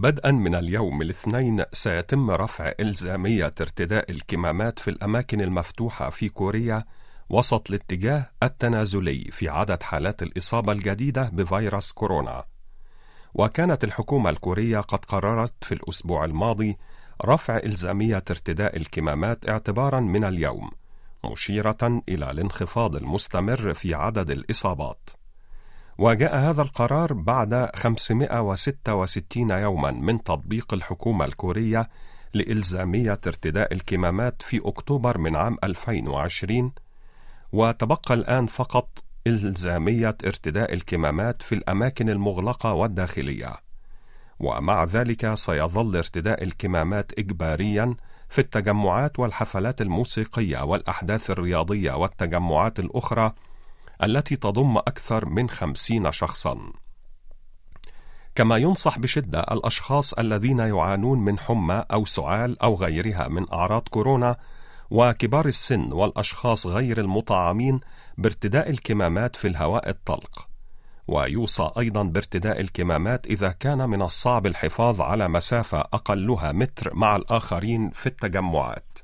بدءا من اليوم الاثنين سيتم رفع إلزامية ارتداء الكمامات في الأماكن المفتوحة في كوريا وسط الاتجاه التنازلي في عدد حالات الإصابة الجديدة بفيروس كورونا. وكانت الحكومة الكورية قد قررت في الأسبوع الماضي رفع إلزامية ارتداء الكمامات اعتبارا من اليوم، مشيرة إلى الانخفاض المستمر في عدد الإصابات. وجاء هذا القرار بعد 566 يوما من تطبيق الحكومة الكورية لإلزامية ارتداء الكمامات في أكتوبر من عام 2020 وتبقى الآن فقط إلزامية ارتداء الكمامات في الأماكن المغلقة والداخلية ومع ذلك سيظل ارتداء الكمامات إجباريا في التجمعات والحفلات الموسيقية والأحداث الرياضية والتجمعات الأخرى التي تضم أكثر من خمسين شخصاً كما ينصح بشدة الأشخاص الذين يعانون من حمى أو سعال أو غيرها من أعراض كورونا وكبار السن والأشخاص غير المطعمين بارتداء الكمامات في الهواء الطلق ويوصى أيضا بارتداء الكمامات إذا كان من الصعب الحفاظ على مسافة أقلها متر مع الآخرين في التجمعات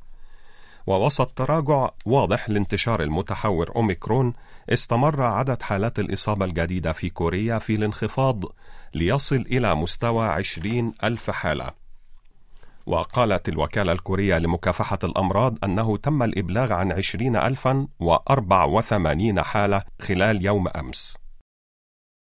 ووسط تراجع واضح لانتشار المتحور أوميكرون استمر عدد حالات الإصابة الجديدة في كوريا في الانخفاض ليصل إلى مستوى 20 ألف حالة وقالت الوكالة الكورية لمكافحة الأمراض أنه تم الإبلاغ عن 20 ألفا وأربع وثمانين حالة خلال يوم أمس